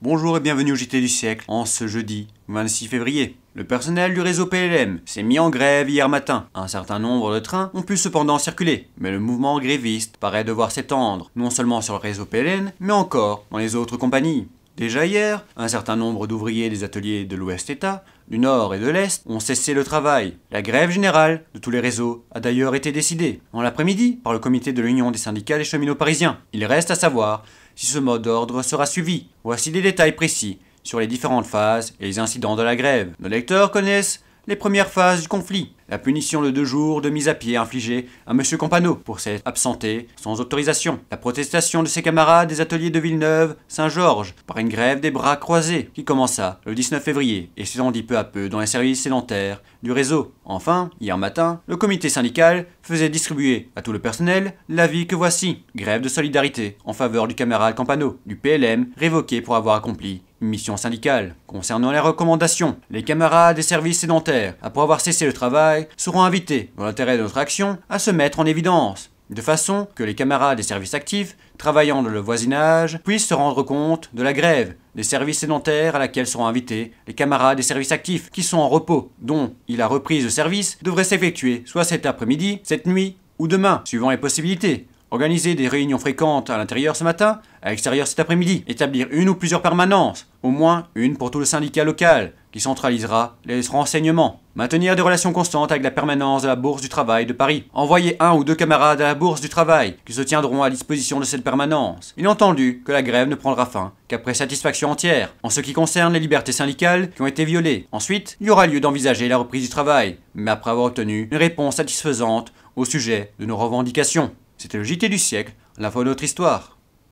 Bonjour et bienvenue au JT du siècle en ce jeudi 26 février. Le personnel du réseau PLM s'est mis en grève hier matin. Un certain nombre de trains ont pu cependant circuler, mais le mouvement gréviste paraît devoir s'étendre, non seulement sur le réseau PLN, mais encore dans les autres compagnies. Déjà hier, un certain nombre d'ouvriers des ateliers de l'Ouest-État, du Nord et de l'Est ont cessé le travail. La grève générale de tous les réseaux a d'ailleurs été décidée, en l'après-midi, par le comité de l'Union des syndicats des cheminots parisiens. Il reste à savoir si ce mode d'ordre sera suivi. Voici des détails précis sur les différentes phases et les incidents de la grève. Nos lecteurs connaissent les premières phases du conflit. La punition de deux jours de mise à pied infligée à M. Campano pour s'être absenté sans autorisation. La protestation de ses camarades des ateliers de Villeneuve, Saint-Georges, par une grève des bras croisés qui commença le 19 février et s'étendit peu à peu dans les services sédentaires du réseau. Enfin, hier matin, le comité syndical faisait distribuer à tout le personnel l'avis que voici. Grève de solidarité en faveur du camarade Campano, du PLM, révoqué pour avoir accompli Mission syndicale. Concernant les recommandations, les camarades des services sédentaires, après avoir cessé le travail, seront invités, dans l'intérêt de notre action, à se mettre en évidence, de façon que les camarades des services actifs, travaillant dans le voisinage, puissent se rendre compte de la grève des services sédentaires à laquelle seront invités les camarades des services actifs qui sont en repos, dont il a reprise de service devrait s'effectuer soit cet après-midi, cette nuit ou demain, suivant les possibilités, Organiser des réunions fréquentes à l'intérieur ce matin, à l'extérieur cet après-midi. Établir une ou plusieurs permanences, au moins une pour tout le syndicat local, qui centralisera les renseignements. Maintenir des relations constantes avec la permanence de la Bourse du Travail de Paris. Envoyer un ou deux camarades à la Bourse du Travail, qui se tiendront à disposition de cette permanence. Il est entendu que la grève ne prendra fin qu'après satisfaction entière, en ce qui concerne les libertés syndicales qui ont été violées. Ensuite, il y aura lieu d'envisager la reprise du travail, mais après avoir obtenu une réponse satisfaisante au sujet de nos revendications. C'était le JT du siècle, la fois de notre histoire.